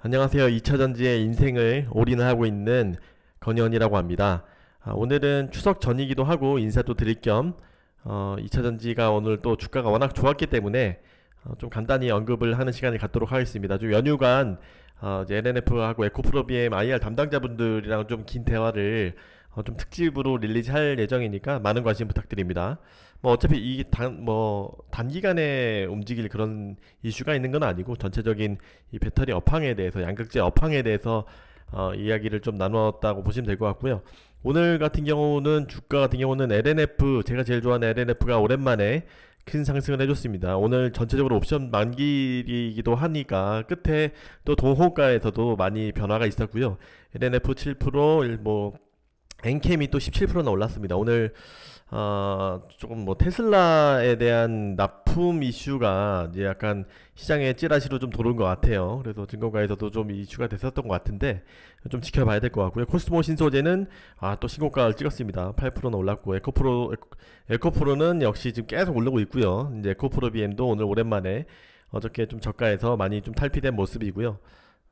안녕하세요. 2차 전지의 인생을 올인하고 있는 건현이라고 합니다. 아, 오늘은 추석 전이기도 하고 인사도 드릴 겸 어, 2차 전지가 오늘 또 주가가 워낙 좋았기 때문에 어, 좀 간단히 언급을 하는 시간을 갖도록 하겠습니다. 좀 연휴간 어, LNF하고 에코프로비엠 IR 담당자분들이랑 좀 긴 대화를 어, 좀 특집으로 릴리즈할 예정이니까 많은 관심 부탁드립니다. 뭐 어차피 이단뭐 단기간에 움직일 그런 이슈가 있는 건 아니고 전체적인 이 배터리 업황에 대해서 양극재 업황에 대해서 어, 이야기를 좀 나눴다고 보시면 될 것 같고요. 오늘 같은 경우는 주가 같은 경우는 LNF 제가 제일 좋아하는 LNF가 오랜만에 큰 상승을 해줬습니다. 오늘 전체적으로 옵션 만기이기도 하니까 끝에 또 동호가에서도 많이 변화가 있었고요. LNF 7%, 뭐 NKM이 또 17%나 올랐습니다. 오늘 어, 조금 뭐 테슬라에 대한 납품 이슈가 이제 약간 시장의 찌라시로 좀 도는 것 같아요. 그래서 증권가에서도 좀 이슈가 됐었던 것 같은데 좀 지켜봐야 될 것 같고요. 코스모 신소재는 아 또 신고가를 찍었습니다. 8%는 올랐고 에코프로 에코, 프로는 역시 지금 계속 올르고 있고요. 이제 에코프로 BM도 오늘 오랜만에 어저께 좀 저가에서 많이 좀 탈피된 모습이고요.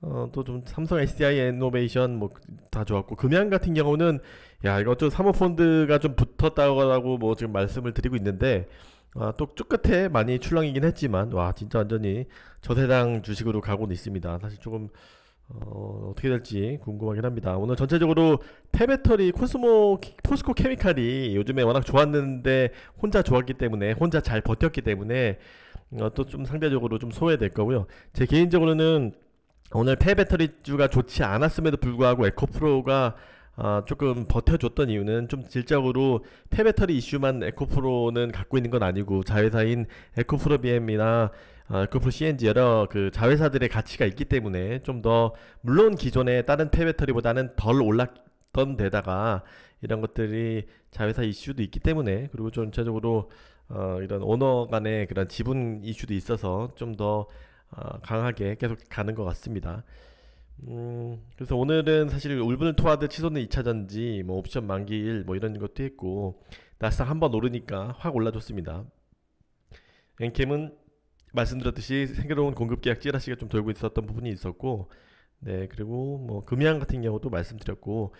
어, 또 좀 삼성 SDI 애노베이션 뭐 다 좋았고 금양 같은 경우는 야, 이거 좀 사모펀드가 좀 붙었다고 뭐 지금 말씀을 드리고 있는데, 아, 또 끝에 많이 출렁이긴 했지만, 와, 진짜 완전히 저세당 주식으로 가고는 있습니다. 사실 조금, 어, 어떻게 될지 궁금하긴 합니다. 오늘 전체적으로 태배터리 코스모 포스코 케미칼이 요즘에 워낙 좋았는데 혼자 좋았기 때문에 혼자 잘 버텼기 때문에 어, 또좀 상대적으로 좀 소외될 거고요. 제 개인적으로는 오늘 태배터리주가 좋지 않았음에도 불구하고 에코프로가 아, 조금 버텨줬던 이유는 좀 질적으로 폐배터리 이슈만 에코프로는 갖고 있는 건 아니고 자회사인 에코프로 BM이나 아, 에코프로 CNG 여러 그 자회사들의 가치가 있기 때문에 좀 더 물론 기존에 다른 폐배터리보다는 덜 올랐던 데다가 이런 것들이 자회사 이슈도 있기 때문에 그리고 전체적으로 어, 이런 오너 간의 그런 지분 이슈도 있어서 좀더 어, 강하게 계속 가는 것 같습니다. 음, 그래서 오늘은 사실 울분을 토하듯 치솟는 2차전지, 뭐 옵션 만기 일뭐 이런 것도 했고, 나스닥 한번 오르니까 확 올라줬습니다. 엔캠은 말씀드렸듯이 생겨로운 공급 계약 찌라시가 좀 돌고 있었던 부분이 있었고, 네, 그리고 뭐 금양 같은 경우도 말씀드렸고,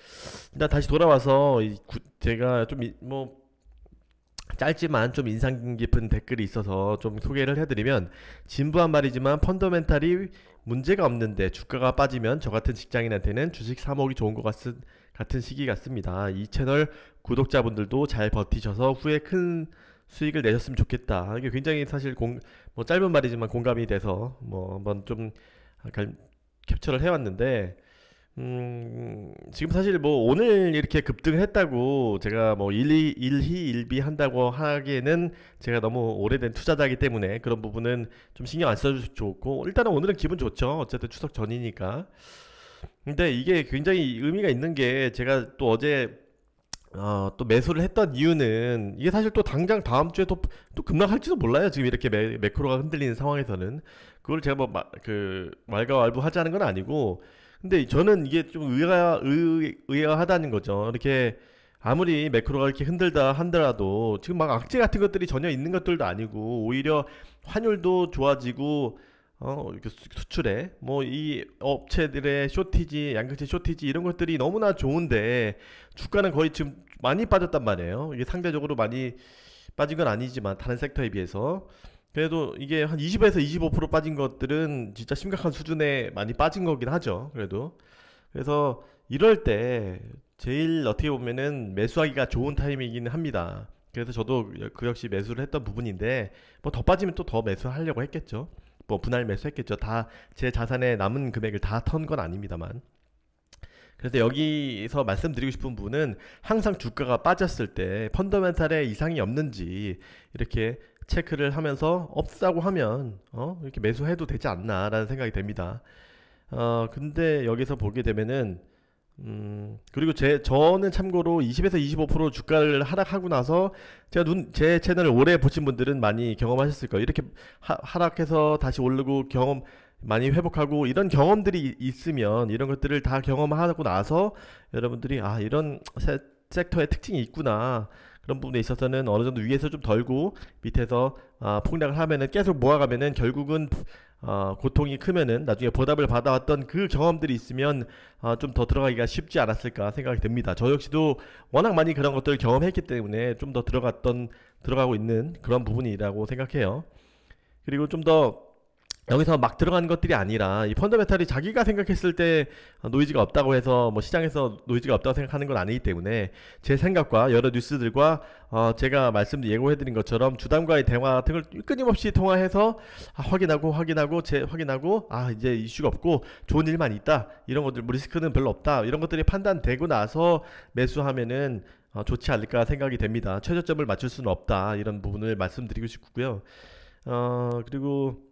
일단 다시 돌아와서 이 구, 제가 좀뭐 짧지만 좀 인상 깊은 댓글이 있어서 좀 소개를 해드리면 진부한 말이지만 펀더멘탈이 문제가 없는데 주가가 빠지면 저 같은 직장인한테는 주식 사목이 좋은 것 같, 같은 시기 같습니다. 이 채널 구독자분들도 잘 버티셔서 후에 큰 수익을 내셨으면 좋겠다. 이게 굉장히 사실 공, 뭐 짧은 말이지만 공감이 돼서 뭐 한번 좀 아, 캡처를 해왔는데 음, 지금 사실 뭐 오늘 이렇게 급등을 했다고 제가 뭐 일이, 일희 일비 한다고 하기에는 제가 너무 오래된 투자자이기 때문에 그런 부분은 좀 신경 안 써도 좋고 일단은 오늘은 기분 좋죠. 어쨌든 추석 전이니까. 근데 이게 굉장히 의미가 있는 게 제가 또 어제 어, 또 매수를 했던 이유는 이게 사실 또 당장 다음 주에 또, 또 급락할지도 몰라요. 지금 이렇게 매, 매크로가 흔들리는 상황에서는 그걸 제가 뭐 그말과왈부 하자는 건 아니고 근데 저는 이게 좀의아 의, 의외하다는 거죠. 이렇게 아무리 매크로가 이렇게 흔들다 한더라도 지금 막 악재 같은 것들이 전혀 있는 것들도 아니고 오히려 환율도 좋아지고 어, 이렇게 수출에 뭐 이 업체들의 쇼티지, 양극재 쇼티지 이런 것들이 너무나 좋은데 주가는 거의 지금 많이 빠졌단 말이에요. 이게 상대적으로 많이 빠진 건 아니지만 다른 섹터에 비해서 그래도 이게 한 20에서 25% 빠진 것들은 진짜 심각한 수준에 많이 빠진 거긴 하죠. 그래도. 그래서 이럴 때 제일 어떻게 보면은 매수하기가 좋은 타이밍이긴 합니다. 그래서 저도 그 역시 매수를 했던 부분인데 뭐 더 빠지면 또 더 매수하려고 했겠죠. 뭐 분할 매수했겠죠. 다 제 자산에 남은 금액을 다 턴 건 아닙니다만. 그래서 여기서 말씀드리고 싶은 부분은 항상 주가가 빠졌을 때 펀더멘탈에 이상이 없는지 이렇게 체크를 하면서 없다고 하면 어? 이렇게 매수해도 되지 않나라는 생각이 됩니다. 어, 근데 여기서 보게 되면은 음, 그리고 제, 저는 참고로 20에서 25% 주가를 하락하고 나서 제가 눈, 제 채널을 오래 보신 분들은 많이 경험하셨을 거예요. 이렇게 하, 하락해서 다시 오르고 경험, 많이 회복하고 이런 경험들이 있으면 이런 것들을 다 경험하고 나서 여러분들이 아, 이런 세, 섹터의 특징이 있구나. 그런 부분에 있어서는 어느 정도 위에서 좀 덜고 밑에서 아, 폭락을 하면은 계속 모아가면은 결국은 어, 고통이 크면은 나중에 보답을 받아왔던 그 경험들이 있으면 어, 아, 좀더 들어가기가 쉽지 않았을까 생각이 듭니다. 저 역시도 워낙 많이 그런 것들을 경험했기 때문에 좀 더 들어갔던 들어가고 있는 그런 부분이라고 생각해요. 그리고 좀더 여기서 막 들어간 것들이 아니라 이 펀더멘탈이 자기가 생각했을 때 노이즈가 없다고 해서 뭐 시장에서 노이즈가 없다고 생각하는 건 아니기 때문에 제 생각과 여러 뉴스들과 어 제가 말씀 예고해드린 것처럼 주담과의 대화 같은 걸 끊임없이 통화해서 아 확인하고 확인하고 재 확인하고 아 이제 이슈가 없고 좋은 일만 있다 이런 것들 뭐 리스크는 별로 없다 이런 것들이 판단되고 나서 매수하면은 어 좋지 않을까 생각이 됩니다 최저점을 맞출 수는 없다 이런 부분을 말씀드리고 싶고요 어 그리고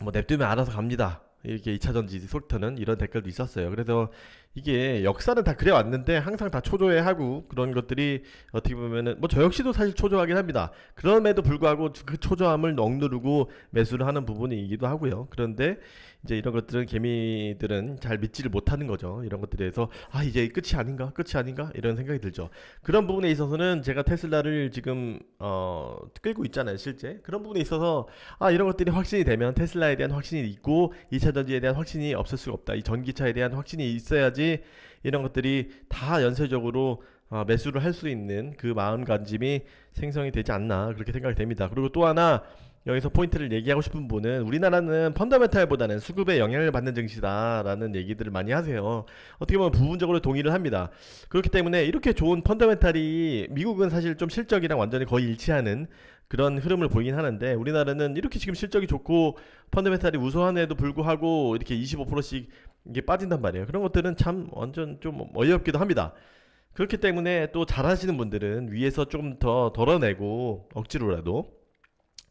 뭐 냅두면 알아서 갑니다. 이렇게 2차전지 솔트는 이런 댓글도 있었어요. 그래서 이게 역사는 다 그래왔는데 항상 다 초조해하고 그런 것들이 어떻게 보면은 뭐 저 역시도 사실 초조하긴 합니다. 그럼에도 불구하고 그 초조함을 억누르고 매수를 하는 부분이기도 하고요. 그런데 이제 이런 것들은 개미들은 잘 믿지를 못하는 거죠. 이런 것들에 대해서 아 이제 끝이 아닌가, 끝이 아닌가 이런 생각이 들죠. 그런 부분에 있어서는 제가 테슬라를 지금 어, 끌고 있잖아요, 실제 그런 부분에 있어서 아 이런 것들이 확신이 되면 테슬라에 대한 확신이 있고 2차 전지에 대한 확신이 없을 수가 없다. 이 전기차에 대한 확신이 있어야지 이런 것들이 다 연쇄적으로 어, 매수를 할 수 있는 그 마음가짐이 생성이 되지 않나 그렇게 생각이 됩니다. 그리고 또 하나 여기서 포인트를 얘기하고 싶은 분은 우리나라는 펀더멘탈보다는 수급에 영향을 받는 증시다라는 얘기들을 많이 하세요. 어떻게 보면 부분적으로 동의를 합니다. 그렇기 때문에 이렇게 좋은 펀더멘탈이 미국은 사실 좀 실적이랑 완전히 거의 일치하는 그런 흐름을 보이긴 하는데 우리나라는 이렇게 지금 실적이 좋고 펀더멘탈이 우수한에도 불구하고 이렇게 25%씩 이게 빠진단 말이에요. 그런 것들은 참 완전 좀 어이없기도 합니다. 그렇기 때문에 또 잘하시는 분들은 위에서 조금 더 덜어내고 억지로라도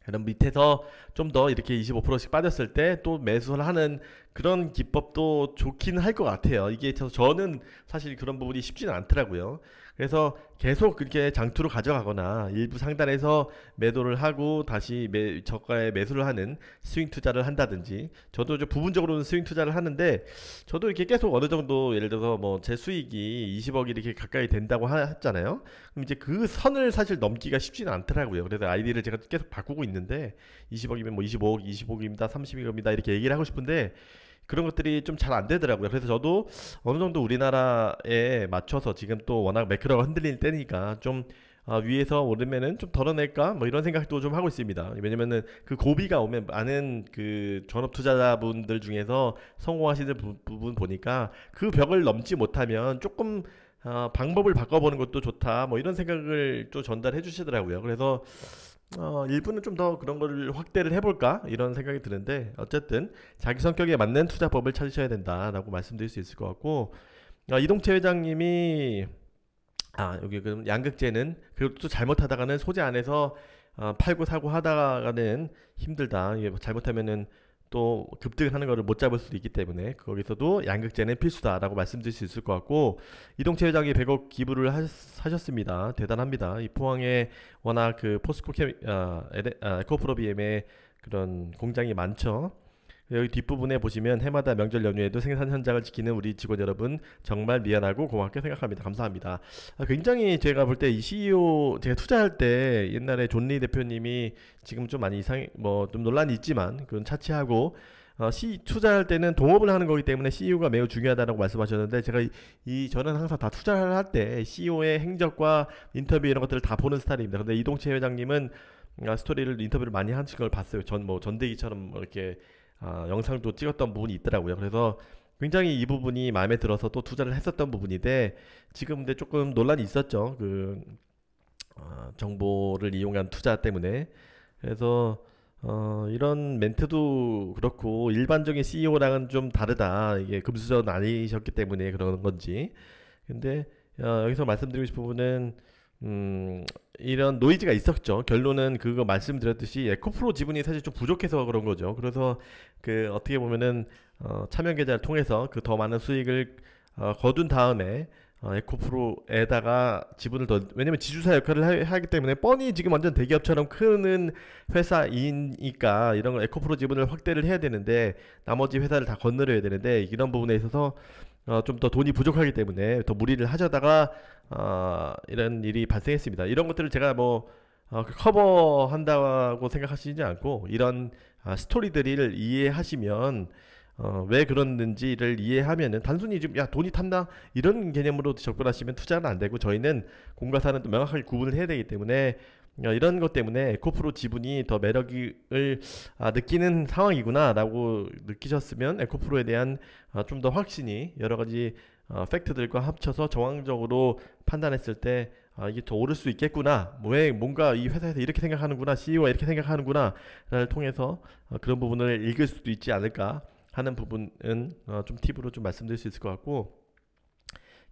그럼 밑에서 좀 더 이렇게 25%씩 빠졌을 때 또 매수를 하는 그런 기법도 좋긴 할 것 같아요. 이게 저는 사실 그런 부분이 쉽지는 않더라고요. 그래서 계속 그렇게 장투로 가져가거나 일부 상단에서 매도를 하고 다시 매, 저가에 매수를 하는 스윙 투자를 한다든지 저도 이제 부분적으로는 스윙 투자를 하는데 저도 이렇게 계속 어느 정도 예를 들어서 뭐 제 수익이 20억이 렇게 가까이 된다고 하, 잖아요 그럼 이제 그 선을 사실 넘기가 쉽지는 않더라고요. 그래서 아이디를 제가 계속 바꾸고 있는데 20억이면 뭐 25억, 25억입니다, 30억입니다 이렇게 얘기를 하고 싶은데 그런 것들이 좀 잘 안 되더라고요. 그래서 저도 어느 정도 우리나라에 맞춰서 지금 또 워낙 매크로가 흔들릴 때니까 좀 어, 위에서 오르면은 좀 덜어낼까 뭐 이런 생각도 좀 하고 있습니다. 왜냐면은 그 고비가 오면 많은 그 전업 투자자분들 중에서 성공하시는 부, 부분 보니까 그 벽을 넘지 못하면 조금 어, 방법을 바꿔보는 것도 좋다 뭐 이런 생각을 또 전달해 주시더라고요. 그래서 어, 일부는 좀 더 그런 걸 확대를 해볼까 이런 생각이 드는데 어쨌든 자기 성격에 맞는 투자법을 찾으셔야 된다라고 말씀드릴 수 있을 것 같고 어, 이동채 회장님이 아 여기 그럼 양극재는 그리고 또 잘못하다가는 소재 안에서 어, 팔고 사고 하다가는 힘들다 이게 뭐 잘못하면은 또급등 하는 것을 못 잡을 수도 있기 때문에 거기서도 양극재는 필수다라고 말씀드릴 수 있을 것 같고 이동채 회장이 100억 기부를 하셨습니다. 대단합니다. 이 포항에 워낙 그 포스코 케미, 아, 아 에코프로비엠의 그런 공장이 많죠. 여기 뒷부분에 보시면 해마다 명절 연휴에도 생산 현장을 지키는 우리 직원 여러분 정말 미안하고 고맙게 생각합니다. 감사합니다. 아, 굉장히 제가 볼 때 이 CEO 제가 투자할 때 옛날에 존리 대표님이 지금 좀 많이 이상 뭐좀 논란이 있지만 그건 차치하고 어, 시, 투자할 때는 동업을 하는 거기 때문에 CEO가 매우 중요하다고 말씀하셨는데 제가 이, 이 저는 항상 다 투자를 할 때 CEO의 행적과 인터뷰 이런 것들을 다 보는 스타일입니다. 근데 이동채 회장님은 아, 스토리를 인터뷰를 많이 하신 걸 봤어요. 전 뭐 전대기처럼 뭐 이렇게 어, 영상도 찍었던 부분이 있더라고요. 그래서 굉장히 이 부분이 마음에 들어서 또 투자를 했었던 부분인데 지금 근데 조금 논란이 있었죠. 그 어, 정보를 이용한 투자 때문에 그래서 어, 이런 멘트도 그렇고 일반적인 CEO랑은 좀 다르다. 이게 금수저 아니셨기 때문에 그런 건지. 근데 어, 여기서 말씀드리고 싶은 부분은 음, 이런 노이즈가 있었죠. 결론은 그거 말씀드렸듯이 에코프로 예, 지분이 사실 좀 부족해서 그런 거죠. 그래서 그 어떻게 보면은 어, 차명 계좌를 통해서 그 더 많은 수익을 어, 거둔 다음에 어, 에코프로에다가 예, 지분을 더 왜냐면 지주사 역할을 하, 기 때문에 뻔히 지금 완전 대기업처럼 크는 회사이니까 이런 걸 에코프로 예, 지분을 확대를 해야 되는데 나머지 회사를 다 건너려야 되는데 이런 부분에 있어서 어, 좀 더 돈이 부족하기 때문에 더 무리를 하자다가 어, 이런 일이 발생했습니다. 이런 것들을 제가 뭐 어, 그 커버한다고 생각하시지 않고 이런 아, 스토리들을 이해하시면 어, 왜그랬지를 이해하면은 단순히 지금 야 돈이 탄다 이런 개념으로 접근하시면 투자는 안 되고 저희는 공과 사는 또 명확하게 구분을 해야 되기 때문에 어, 이런 것 때문에 에코프로 지분이 더 매력을 아, 느끼는 상황이구나라고 느끼셨으면 에코프로에 대한 아, 좀더 확신이 여러 가지 어, 팩트들과 합쳐서 정황적으로 판단했을 때 아, 이게 더 오를 수 있겠구나. 왜 뭔가 이 회사에서 이렇게 생각하는구나. CEO가 이렇게 생각하는구나를 통해서 어, 그런 부분을 읽을 수도 있지 않을까 하는 부분은 좀 팁으로 좀 말씀드릴 수 있을 것 같고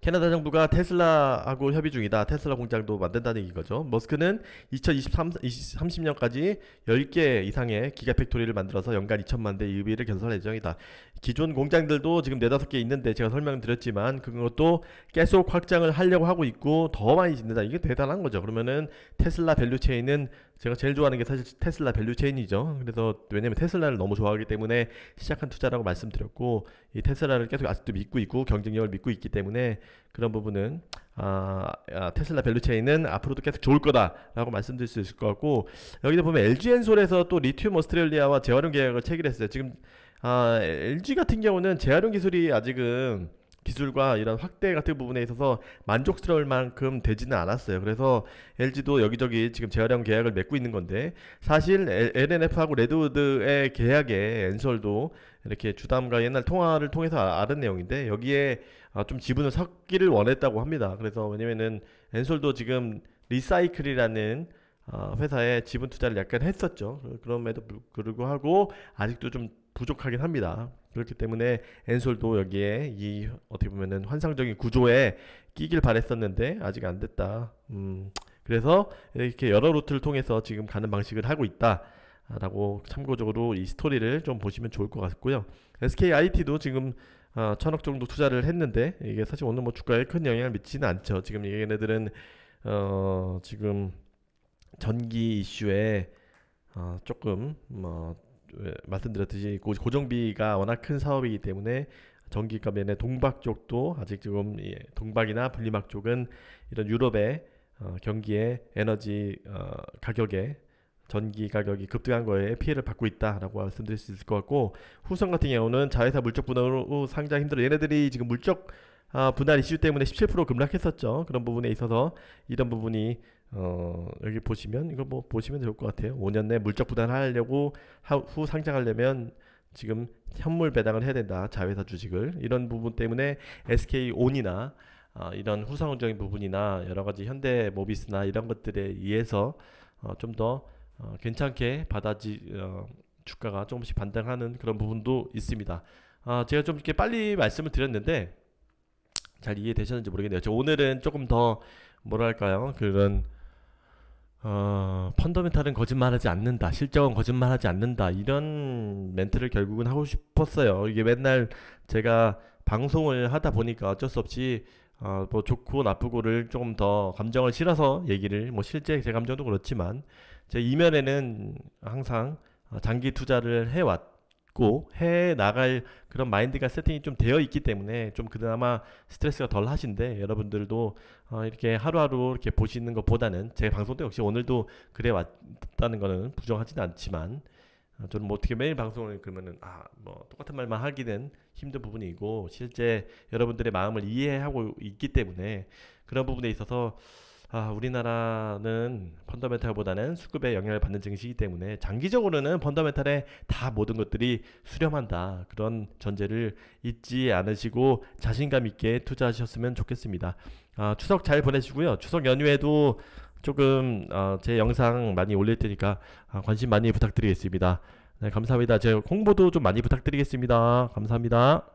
캐나다 정부가 테슬라하고 협의 중이다. 테슬라 공장도 만든다는 얘기죠 머스크는 2023, 2030년까지 10개 이상의 기가팩토리를 만들어서 연간 2천만 대 EV를 건설할 예정이다. 기존 공장들도 지금 4, 5개 있는데 제가 설명드렸지만 그것도 계속 확장을 하려고 하고 있고 더 많이 짓는다. 이게 대단한 거죠. 그러면은 테슬라 밸류체인은 제가 제일 좋아하는 게 사실 테슬라 밸류체인이죠. 그래서 왜냐면 테슬라를 너무 좋아하기 때문에 시작한 투자라고 말씀드렸고 이 테슬라를 계속 아직도 믿고 있고 경쟁력을 믿고 있기 때문에 그런 부분은 아, 아 테슬라 밸류체인은 앞으로도 계속 좋을 거다라고 말씀드릴 수 있을 것 같고 여기서 보면 LG 엔솔에서 또 리튬 오스트레일리아와 재활용 계약을 체결했어요. 지금 아, LG 같은 경우는 재활용 기술이 아직은 기술과 이런 확대 같은 부분에 있어서 만족스러울 만큼 되지는 않았어요. 그래서 LG도 여기저기 지금 재활용 계약을 맺고 있는 건데 사실 LNF하고 레드우드의 계약에 엔솔도 이렇게 주담과 옛날 통화를 통해서 아는 내용인데 여기에 아, 좀 지분을 섞기를 원했다고 합니다. 그래서 왜냐면은 엔솔도 지금 리사이클이라는 어, 회사에 지분 투자를 약간 했었죠. 그럼에도 불구하고 아직도 좀 부족하긴 합니다. 그렇기 때문에 엔솔도 여기에 이 어떻게 보면은 환상적인 구조에 끼길 바랬었는데 아직 안 됐다. 음, 그래서 이렇게 여러 루트를 통해서 지금 가는 방식을 하고 있다. 아, 라고 참고적으로 이 스토리를 좀 보시면 좋을 것 같고요. SKIT도 지금 어, 천억 정도 투자를 했는데 이게 사실 오늘 뭐 주가에 큰 영향을 미치는 않죠. 지금 얘네들은 어, 지금 전기 이슈에 어, 조금 뭐 예, 말씀드렸듯이 고정비가 워낙 큰 사업이기 때문에 전기가변의 동박 쪽도 아직 지금 예, 동박이나 분리막 쪽은 이런 유럽의 어, 경기의 에너지 어, 가격에 전기 가격이 급등한 거에 피해를 받고 있다라고 말씀드릴 수 있을 것 같고 후성 같은 경우는 자회사 물적 분할로 상장 힘들어 얘네들이 지금 물적 아, 분할 이슈 때문에 17% 급락했었죠 그런 부분에 있어서 이런 부분이 어, 여기 보시면 이거 뭐 보시면 될 것 같아요. 5년 내 물적 부담하려고 후 상장하려면 지금 현물 배당을 해야 된다. 자회사 주식을 이런 부분 때문에 SK 온이나 어, 이런 후상호적인 부분이나 여러 가지 현대 모비스나 이런 것들에 의해서 어, 좀더 어, 괜찮게 받아지 어, 주가가 조금씩 반등하는 그런 부분도 있습니다. 아, 제가 좀 이렇게 빨리 말씀을 드렸는데 잘 이해되셨는지 모르겠네요. 오늘은 조금 더 뭐랄까요 그런 어, 펀더멘탈은 거짓말하지 않는다. 실적은 거짓말하지 않는다. 이런 멘트를 결국은 하고 싶었어요. 이게 맨날 제가 방송을 하다 보니까 어쩔 수 없이 어, 뭐 좋고 나쁘고를 조금 더 감정을 실어서 얘기를 뭐 실제 제 감정도 그렇지만 제 이면에는 항상 어, 장기 투자를 해왔 있고 해 나갈 그런 마인드가 세팅이 좀 되어 있기 때문에 좀 그나마 스트레스가 덜 하신데 여러분들도 어, 이렇게 하루하루 이렇게 보시는 것보다는 제 방송 때 역시 오늘도 그래 왔다는 거는 부정하지는 않지만 어, 저는 뭐 어떻게 매일 방송을 그러면은 아 뭐 똑같은 말만 하기는 힘든 부분이고 실제 여러분들의 마음을 이해하고 있기 때문에 그런 부분에 있어서 아, 우리나라는 펀더멘탈보다는 수급에 영향을 받는 증시이기 때문에 장기적으로는 펀더멘탈에 다 모든 것들이 수렴한다. 그런 전제를 잊지 않으시고 자신감 있게 투자하셨으면 좋겠습니다. 아, 추석 잘 보내시고요. 추석 연휴에도 조금 어, 제 영상 많이 올릴 테니까 아, 관심 많이 부탁드리겠습니다. 네, 감사합니다. 제 홍보도 좀 많이 부탁드리겠습니다. 감사합니다.